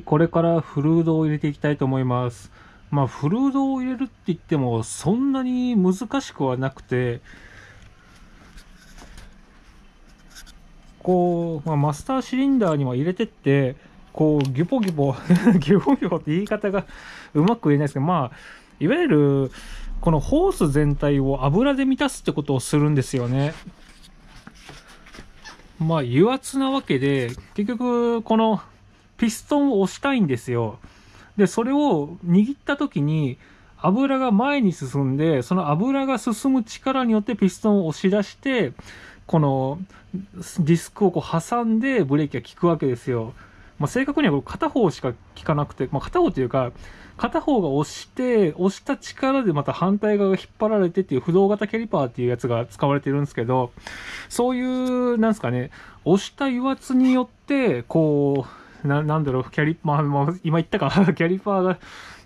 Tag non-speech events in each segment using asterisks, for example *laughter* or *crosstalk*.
これからフルードを入れていきたいと思います。まあ、フルードを入れるって言っても、そんなに難しくはなくて、こう、まあ、マスターシリンダーには入れてって、こう、ギュポギュポ *laughs* ギュポギュポって言い方がうまく言えないですけど、まあ、いわゆる、このホース全体を油で満たすってことをするんですよね。まあ、油圧なわけで、結局、このピストンを押したいんですよ。で、それを握った時に、油が前に進んで、その油が進む力によってピストンを押し出して、このディスクをこう挟んでブレーキが効くわけですよ。まあ、正確には片方しか効かなくて、まあ、片方というか、片方が押して、押した力でまた反対側が引っ張られてっていう不動型キャリパーっていうやつが使われてるんですけど、そういう、なんですかね、押した油圧によって、こう、な、なんだろう、キャリ、まあ、まあ、今言ったか、*laughs* キャリパーが、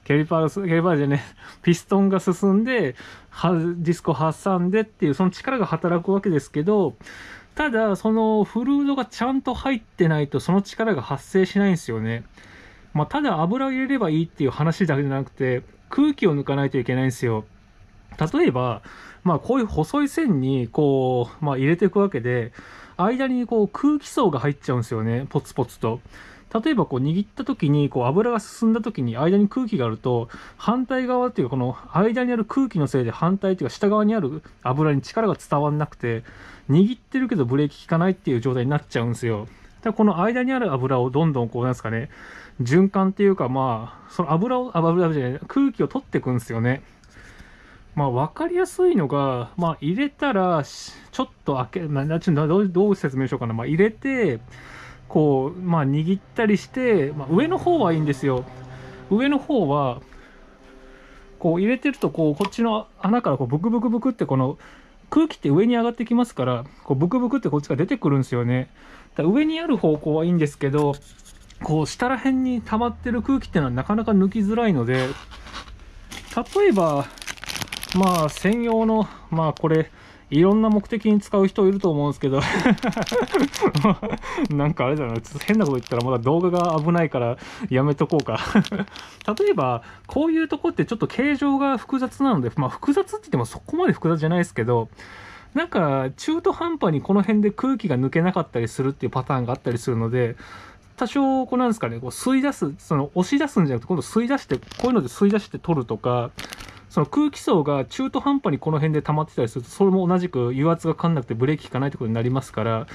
キャリパーが、キャリパーじゃね、ピストンが進んで、は、ディスコ挟んでっていう、その力が働くわけですけど、ただ、そのフルードがちゃんと入ってないと、その力が発生しないんですよね。まあ、ただ油を入れればいいっていう話だけじゃなくて、空気を抜かないといけないんですよ。例えば、まあ、こういう細い線に、こう、まあ、入れていくわけで、間にこう空気層が入っちゃうんですよね、ポツポツと。例えばこう握った時にこう油が進んだ時に間に空気があると反対側っていうこの間にある空気のせいで反対っていうか下側にある油に力が伝わんなくて握ってるけどブレーキ効かないっていう状態になっちゃうんですよ。だこの間にある油をどんどんこうなんですかね循環っていうかまあその油を油じゃない空気を取っていくんですよね。まあ、分かりやすいのが、まあ、入れたら、ちょっと開け、どう説明しようかな、まあ、入れて、こう、まあ、握ったりして、まあ、上の方はいいんですよ。上の方は、こう入れてると、こう、こっちの穴からこうブクブクブクってこの、空気って上に上がってきますから、こうブクブクってこっちが出てくるんですよね。だ上にある方向はいいんですけど、こう下ら辺に溜まってる空気っていうのはなかなか抜きづらいので、例えば、まあ専用の、まあこれ、いろんな目的に使う人いると思うんですけど *laughs* なんかあれだな、変なこと言ったらまだ動画が危ないからやめとこうか *laughs* 例えば、こういうとこってちょっと形状が複雑なので、まあ複雑って言ってもそこまで複雑じゃないですけど、なんか中途半端にこの辺で空気が抜けなかったりするっていうパターンがあったりするので、多少、こうなんですかね、こう吸い出す、その押し出すんじゃなくて、今度吸い出して、こういうので吸い出して取るとか、その空気層が中途半端にこの辺で溜まってたりすると、それも同じく油圧がかんなくてブレーキ効かないってことになりますから、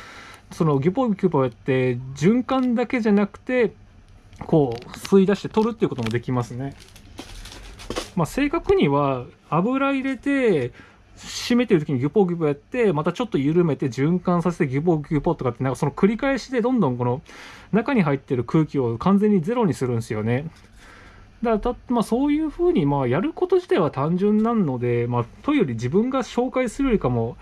そのギュポギュポやって循環だけじゃなくて、こう吸い出して取るっていうこともできますね。まあ、正確には油入れて、締めてる時にギュポギュポやって、またちょっと緩めて循環させてギュポギュポとかって、なんかその繰り返しでどんどんこの中に入ってる空気を完全にゼロにするんですよね。だだまあ、そういうふうに、まあ、やること自体は単純なので、まあ、というより自分が紹介するよりかも、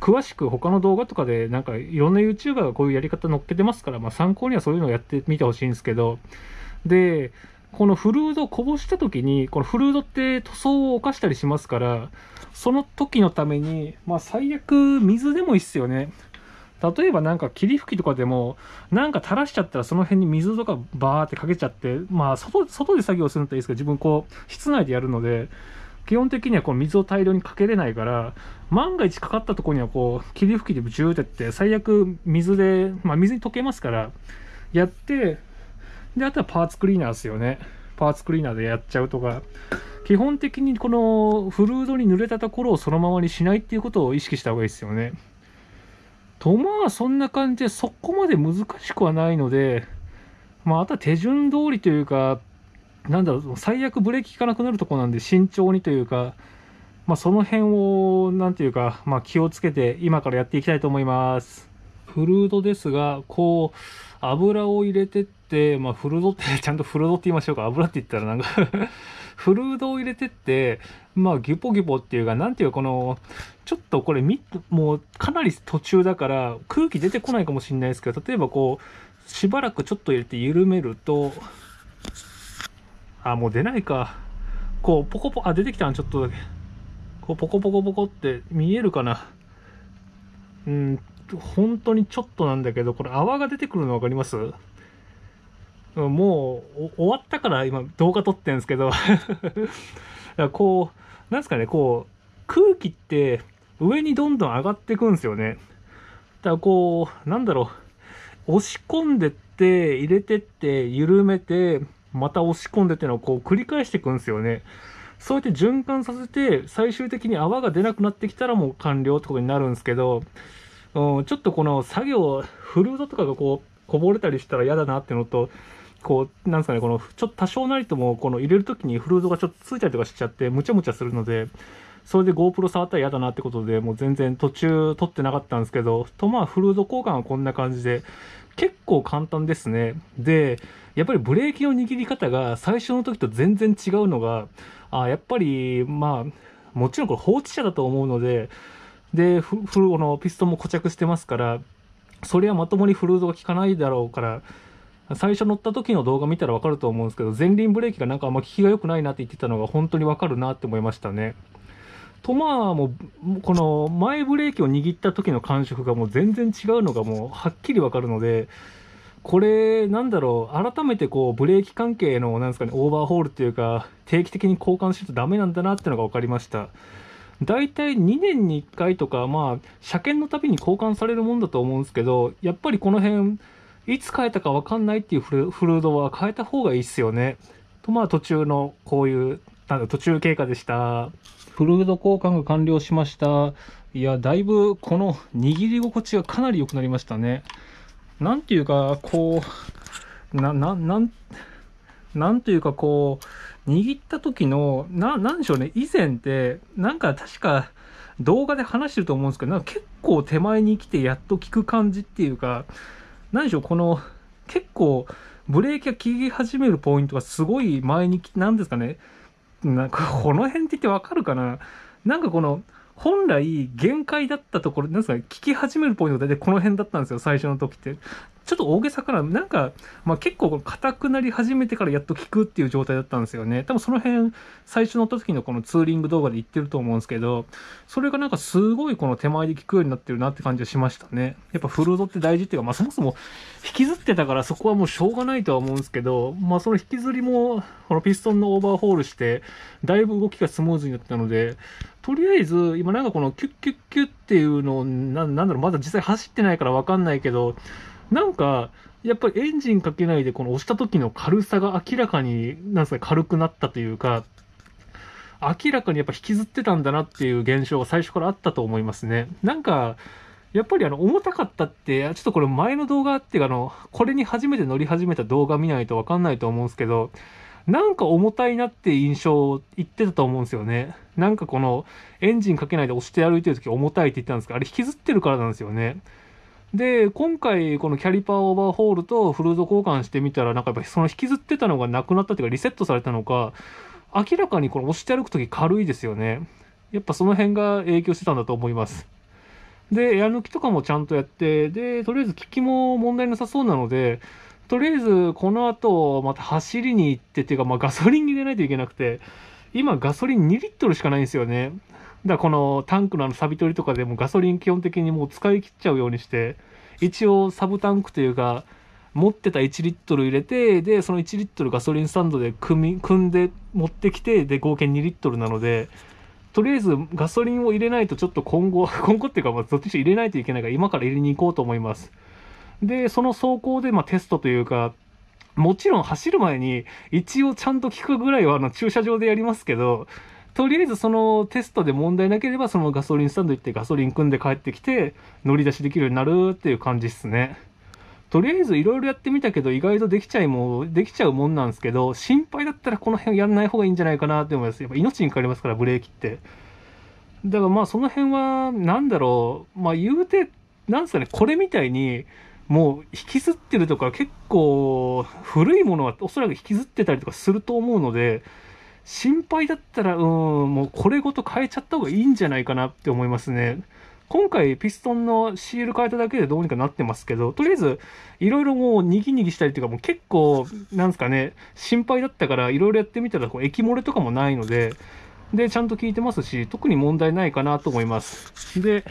詳しく他の動画とかで、なんかいろんな YouTuber がこういうやり方載っけてますから、まあ、参考にはそういうのをやってみてほしいんですけど、で、このフルードをこぼした時に、このフルードって塗装を犯したりしますから、その時のために、まあ、最悪水でもいいっすよね。例えばなんか霧吹きとかでもなんか垂らしちゃったらその辺に水とかバーってかけちゃってまあ外外で作業するんだったらいいですけど自分こう室内でやるので基本的にはこう水を大量にかけれないから万が一かかったとこにはこう霧吹きでジューってって最悪水でまあ水に溶けますからやってであとはパーツクリーナーですよねパーツクリーナーでやっちゃうとか基本的にこのフルードに濡れたところをそのままにしないっていうことを意識した方がいいですよね。とまあそんな感じでそこまで難しくはないので、まああとは手順通りというか、なんだろう、最悪ブレーキ効かなくなるとこなんで慎重にというか、まあその辺を、なんていうか、まあ気をつけて今からやっていきたいと思います。フルードですが、こう、油を入れてって、まあ、フルードって、*laughs* ちゃんとフルードって言いましょうか。油って言ったらなんか *laughs* フルードを入れてって、まあ、ギュポギュポっていうか、なんていうか、この、ちょっとこれみ、もう、かなり途中だから、空気出てこないかもしれないですけど、例えばこう、しばらくちょっと入れて緩めると、あ、もう出ないか。こう、ポコポコ、あ、出てきたちょっとだけ。こう、ポコポコポコって見えるかな。うん本当にちょっとなんだけど、これ泡が出てくるの分かりますもう終わったから今動画撮ってるんですけど *laughs* こう、なんですかね、こう、空気って上にどんどん上がっていくんですよね。だからこう、なんだろう、押し込んでって、入れてって、緩めて、また押し込んでってのをこう繰り返していくんですよね。そうやって循環させて、最終的に泡が出なくなってきたらもう完了ってことになるんですけど、うん、ちょっとこの作業、フルードとかがこう、こぼれたりしたら嫌だなっていうのと、こう、なんですかね、この、ちょっと多少なりとも、この入れるときにフルードがちょっとついたりとかしちゃって、むちゃむちゃするので、それで GoPro 触ったら嫌だなってことで、もう全然途中撮ってなかったんですけど、とまあフルード交換はこんな感じで、結構簡単ですね。で、やっぱりブレーキの握り方が最初の時と全然違うのが、あやっぱり、まあ、もちろんこれ放置車だと思うので、でフルのピストンも固着してますからそれはまともにフルードが効かないだろうから最初乗った時の動画見たらわかると思うんですけど前輪ブレーキがなんかあんま効きが良くないなって言ってたのが本当にわかるなって思いましたね。とまあもうこの前ブレーキを握った時の感触がもう全然違うのがもうはっきりわかるのでこれなんだろう改めてこうブレーキ関係のなんですかねオーバーホールっていうか定期的に交換しないとダメなんだなってのが分かりました。大体2年に1回とか、まあ、車検のたびに交換されるもんだと思うんですけど、やっぱりこの辺、いつ変えたかわかんないっていうフルードは変えた方がいいっすよね。と、まあ、途中のこういう、なんだ、途中経過でした。フルード交換が完了しました。いや、だいぶこの握り心地がかなり良くなりましたね。なんていうか、こう、な、な、なん、なんというかこう、握った時の、な、なんでしょうね、以前って、なんか確か動画で話してると思うんですけど、なんか結構手前に来てやっと効く感じっていうか、なんでしょう、この、結構ブレーキが効き始めるポイントがすごい前に来て、なんですかね、なんかこの辺って言ってわかるかななんかこの、本来限界だったところ、なんですか、効き始めるポイントが大体この辺だったんですよ、最初の時って。ちょっと大げさかななんか、まあ、結構硬くなり始めてからやっと効くっていう状態だったんですよね多分その辺最初乗った時のこのツーリング動画で言ってると思うんですけどそれがなんかすごいこの手前で効くようになってるなって感じはしましたねやっぱフルードって大事っていうか、まあ、そもそも引きずってたからそこはもうしょうがないとは思うんですけどまあその引きずりもこのピストンのオーバーホールしてだいぶ動きがスムーズになったのでとりあえず、今なんかこのキュッキュッキュッっていうのを、ななんだろう、まだ実際走ってないからわかんないけど、なんか、やっぱりエンジンかけないで、この押した時の軽さが明らかに、なんすか、軽くなったというか、明らかにやっぱ引きずってたんだなっていう現象が最初からあったと思いますね。なんか、やっぱりあの重たかったって、ちょっとこれ前の動画っていうかあの、これに初めて乗り始めた動画見ないとわかんないと思うんですけど、なんか重たいなって印象を言ってたと思うんですよね。なんかこのエンジンかけないで押して歩いてる時重たいって言ったんですけど、あれ引きずってるからなんですよね。で今回このキャリパーオーバーホールとフルード交換してみたらなんかやっぱその引きずってたのがなくなったっていうかリセットされたのか明らかにこの押して歩く時軽いですよねやっぱその辺が影響してたんだと思いますでエア抜きとかもちゃんとやってでとりあえず利きも問題なさそうなのでとりあえずこの後また走りに行ってっていうかまあガソリン入れないといけなくて今ガソリン2リットルしかないんですよねだこのタンクのあのサビ取りとかでもガソリン基本的にもう使い切っちゃうようにして一応サブタンクというか持ってた1リットル入れてでその1リットルガソリンスタンドで組み組んで持ってきてで合計2リットルなのでとりあえずガソリンを入れないとちょっと今後 *laughs* 今後っていうかまあどっちにしろ入れないといけないから今から入れに行こうと思いますでその走行でまあテストというかもちろん走る前に一応ちゃんと聞くぐらいはあの駐車場でやりますけどとりあえずそのテストで問題なければそのガソリンスタンド行ってガソリン組んで帰ってきて乗り出しできるようになるっていう感じっすね。とりあえずいろいろやってみたけど意外とできちゃいもできちゃうもんなんですけど心配だったらこの辺やんない方がいいんじゃないかなって思いますやっぱ命にかかりますからブレーキってだからまあその辺は何だろうまあ言うてなんすかねこれみたいにもう引きずってるとか結構古いものはおそらく引きずってたりとかすると思うので心配だったら、うん、もうこれごと変えちゃった方がいいんじゃないかなって思いますね。今回ピストンのシール変えただけでどうにかなってますけど、とりあえず、いろいろもうにぎにぎしたりというか、もう結構、なんですかね、心配だったから、いろいろやってみたら、こう液漏れとかもないので、で、ちゃんと効いてますし、特に問題ないかなと思います。で、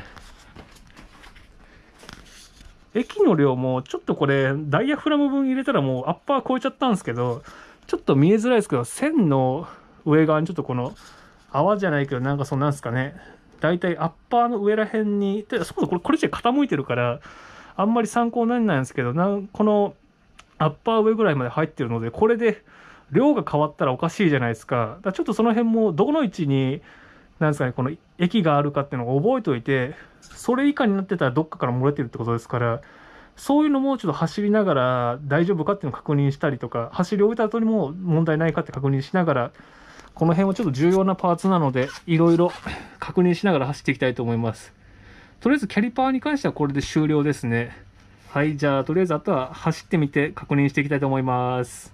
液の量も、ちょっとこれ、ダイヤフラム分入れたらもうアッパー超えちゃったんですけど、ちょっと見えづらいですけど、線の上側にちょっとこの泡じゃないけどなんかそうなんですかね大体アッパーの上ら辺にでそもそもこれこれじゃ傾いてるからあんまり参考にならないんですけどなこのアッパー上ぐらいまで入ってるのでこれで量が変わったらおかしいじゃないですかだちょっとその辺もどの位置になんですかねこの液があるかっていうのを覚えておいてそれ以下になってたらどっかから漏れてるってことですからそういうのもちょっと走りながら大丈夫かっていうのを確認したりとか走り終えた後にも問題ないかって確認しながらこの辺はちょっと重要なパーツなので、いろいろ *coughs* 確認しながら走っていきたいと思います。とりあえずキャリパーに関してはこれで終了ですね。はい、じゃあとりあえずあとは走ってみて確認していきたいと思います。